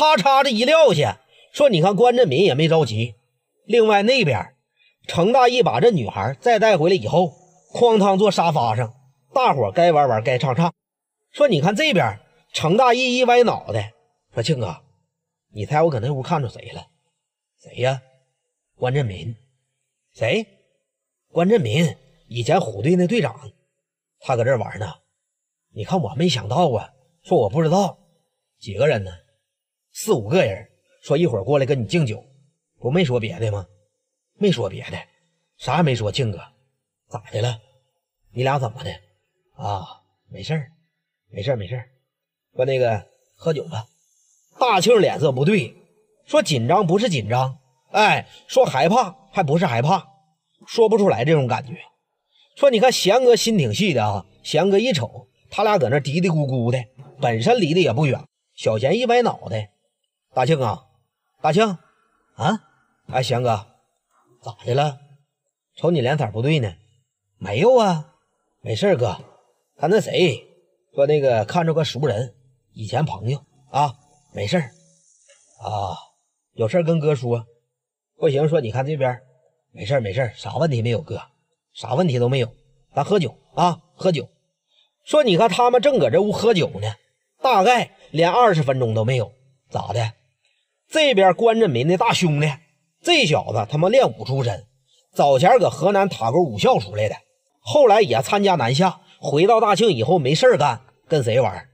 咔嚓，的一撂下，说你看关振民也没着急。另外那边，程大义把这女孩再带回来以后，哐当坐沙发上，大伙该玩玩该唱唱。说你看这边，程大义一歪脑袋，说庆哥，你猜我搁那屋看着谁了？谁呀？关振民。谁？关振民，以前虎队那队长，他搁这玩呢。你看我没想到啊，说我不知道。几个人呢？四五个人说一会儿过来跟你敬酒，不没说别的吗？没说别的，啥也没说。庆哥，咋的了？你俩怎么的？啊，没事儿，没事儿，没事儿。说那个喝酒吧。大庆脸色不对，说紧张不是紧张，哎，说害怕还不是害怕，说不出来这种感觉。说你看贤哥心挺细的啊，贤哥一瞅他俩搁那嘀嘀咕咕的，本身离得也不远，小贤一歪脑袋。大庆啊，大庆，啊，哎，贤哥，咋的了？瞅你脸色不对呢。没有啊，没事哥。他那谁说那个看着个熟人，以前朋友啊，没事啊，有事跟哥说。不行，说你看这边，没事没事啥问题没有，哥，啥问题都没有。咱喝酒啊，喝酒。说你看他们正搁这屋喝酒呢，大概连二十分钟都没有，咋的？这边关振民那大兄弟，这小子他妈练武出身，早前搁河南塔沟武校出来的，后来也参加南下，回到大庆以后没事干，跟谁玩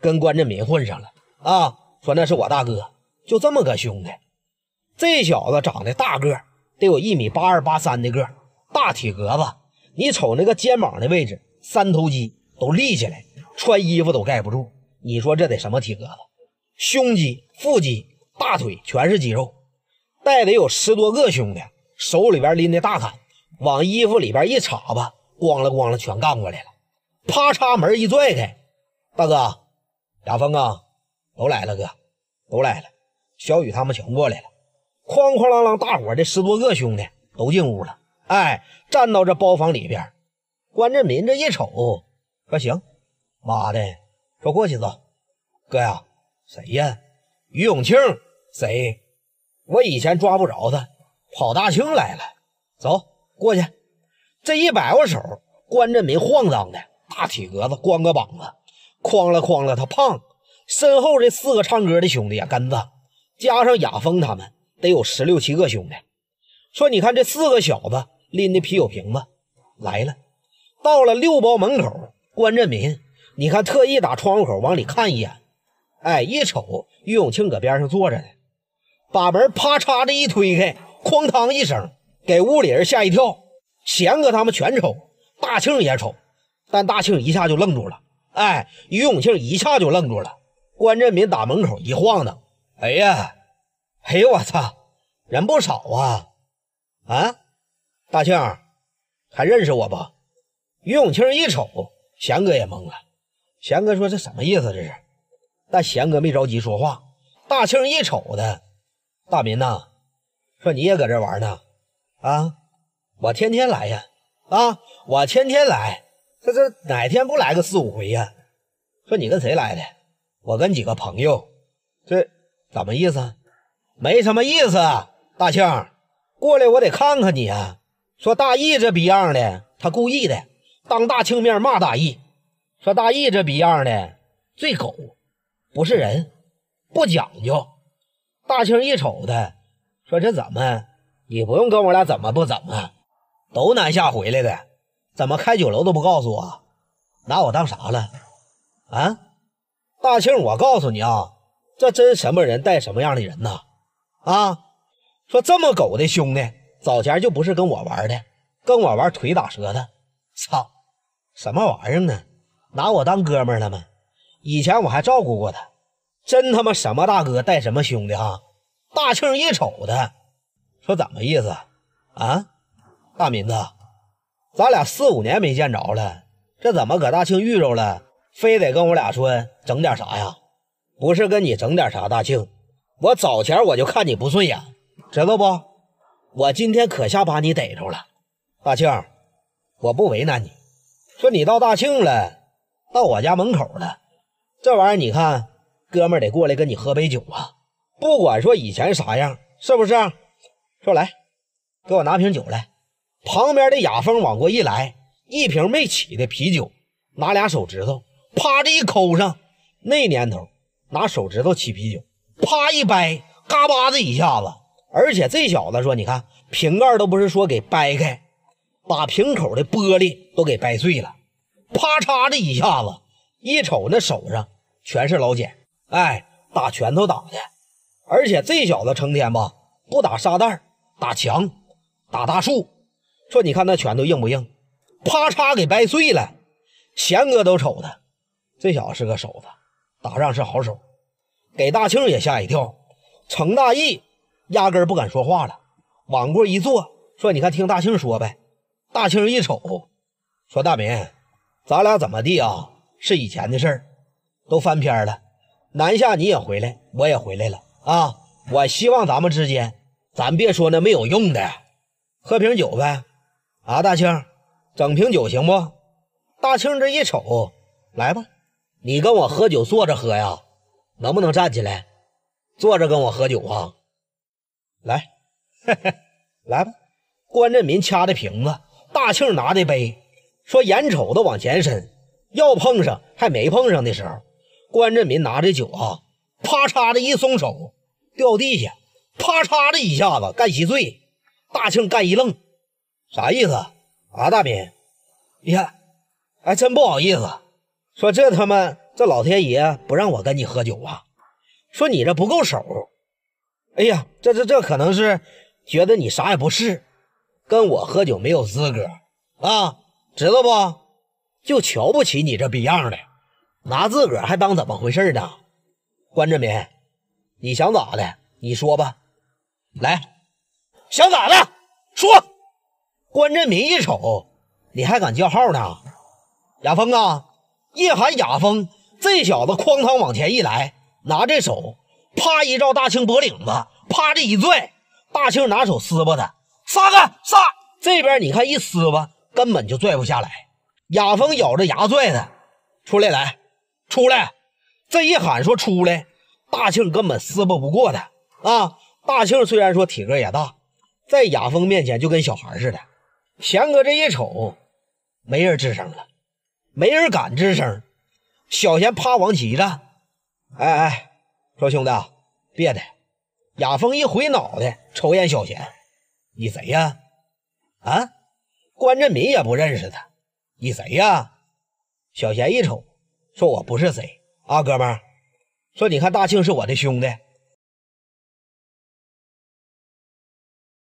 跟关振民混上了啊！说那是我大哥，就这么个兄弟。这小子长得大个，得有一米八二八三的个，大体格子。你瞅那个肩膀的位置，三头肌都立起来，穿衣服都盖不住。你说这得什么体格子？胸肌、腹肌。大腿全是肌肉，带得有十多个兄弟，手里边拎的大砍，往衣服里边一插吧，咣了咣了，全干过来了。啪嚓，门一拽开，大哥，雅风啊，都来了，哥，都来了，小雨他们全过来了。哐哐啷啷，大伙的这十多个兄弟都进屋了，哎，站到这包房里边，关振民这一瞅，说行，妈的，说过去走，哥呀，谁呀？于永庆。谁？我以前抓不着他，跑大庆来了。走，过去。这一摆握手，关振民晃荡的大体格子，光个膀子，哐了哐了。他胖，身后这四个唱歌的兄弟也跟着，加上雅风他们，得有十六七个兄弟。说，你看这四个小子拎的啤酒瓶子来了，到了六包门口，关振民，你看特意打窗户口往里看一眼。哎，一瞅，于永庆搁边上坐着呢。把门啪嚓的一推开，哐当一声，给屋里人吓一跳。贤哥他们全瞅，大庆也瞅，但大庆一下就愣住了。哎，于永庆一下就愣住了。关振民打门口一晃荡，哎呀，哎呦我操，人不少啊！啊，大庆，还认识我不？于永庆一瞅，贤哥也懵了。贤哥说：“这什么意思？这是？”但贤哥没着急说话。大庆一瞅他。大民呐，说你也搁这玩呢，啊，我天天来呀，啊，我天天来，这这哪天不来个四五回呀？说你跟谁来的？我跟几个朋友。这怎么意思？没什么意思。大庆，过来我得看看你啊。说大义这逼样的，他故意的，当大庆面骂大义，说大义这逼样的最狗，不是人，不讲究。大庆一瞅他，说：“这怎么？你不用跟我俩怎么不怎么，都南下回来的，怎么开酒楼都不告诉我，拿我当啥了？啊？大庆，我告诉你啊，这真什么人带什么样的人呐！啊，说这么狗的兄弟，早前就不是跟我玩的，跟我玩腿打折的，操，什么玩意儿呢？拿我当哥们了吗？以前我还照顾过他。”真他妈什么大哥带什么兄弟啊！大庆一瞅他，说怎么意思啊？大民子，咱俩四五年没见着了，这怎么搁大庆遇着了？非得跟我俩说整点啥呀？不是跟你整点啥，大庆，我早前我就看你不顺眼，知道不？我今天可下把你逮着了，大庆，我不为难你，说你到大庆了，到我家门口了，这玩意儿你看。哥们儿得过来跟你喝杯酒啊！不管说以前啥样，是不是？说来，给我拿瓶酒来。旁边的雅风往过一来，一瓶没起的啤酒，拿俩手指头啪这一抠上。那年头拿手指头起啤酒，啪一掰，嘎巴子一下子。而且这小子说：“你看，瓶盖都不是说给掰开，把瓶口的玻璃都给掰碎了，啪嚓的一下子。一瞅那手上全是老茧。”哎，打拳头打的，而且这小子成天吧不打沙袋，打墙，打大树，说你看那拳头硬不硬？啪嚓给掰碎了。贤哥都瞅他，这小子是个手子，打仗是好手，给大庆也吓一跳。程大义压根不敢说话了，往过一坐，说你看听大庆说呗。大庆一瞅，说大民，咱俩怎么地啊？是以前的事儿，都翻篇了。南下你也回来，我也回来了啊！我希望咱们之间，咱别说那没有用的，喝瓶酒呗！啊，大庆，整瓶酒行不？大庆这一瞅，来吧，你跟我喝酒，坐着喝呀，能不能站起来？坐着跟我喝酒啊？来，来吧。关振民掐的瓶子，大庆拿的杯，说眼瞅着往前伸，要碰上还没碰上的时候。关振民拿着酒啊，啪嚓的一松手，掉地下，啪嚓的一下子干稀碎。大庆干一愣，啥意思啊？大民，你看，还真不好意思。说这他妈这老天爷不让我跟你喝酒啊！说你这不够手。哎呀，这这这可能是觉得你啥也不是，跟我喝酒没有资格啊，知道不？就瞧不起你这逼样的。拿自个儿还当怎么回事呢？关振民，你想咋的？你说吧。来，想咋的？说。关振民一瞅，你还敢叫号呢？雅峰啊，一喊雅峰，这小子哐当往前一来，拿这手啪一照大庆脖领子，啪这一拽，大庆拿手撕吧他，杀哥杀。这边你看一撕吧，根本就拽不下来。雅峰咬着牙拽他，出来来。出来！这一喊说出来，大庆根本撕巴不过他啊！大庆虽然说体格也大，在雅风面前就跟小孩似的。贤哥这一瞅，没人吱声了，没人敢吱声。小贤啪王一站，哎哎，说兄弟，别的。雅风一回脑袋，瞅眼小贤，你谁呀？啊？关振民也不认识他，你谁呀？小贤一瞅。说我不是贼啊，哥们儿！说你看大庆是我的兄弟。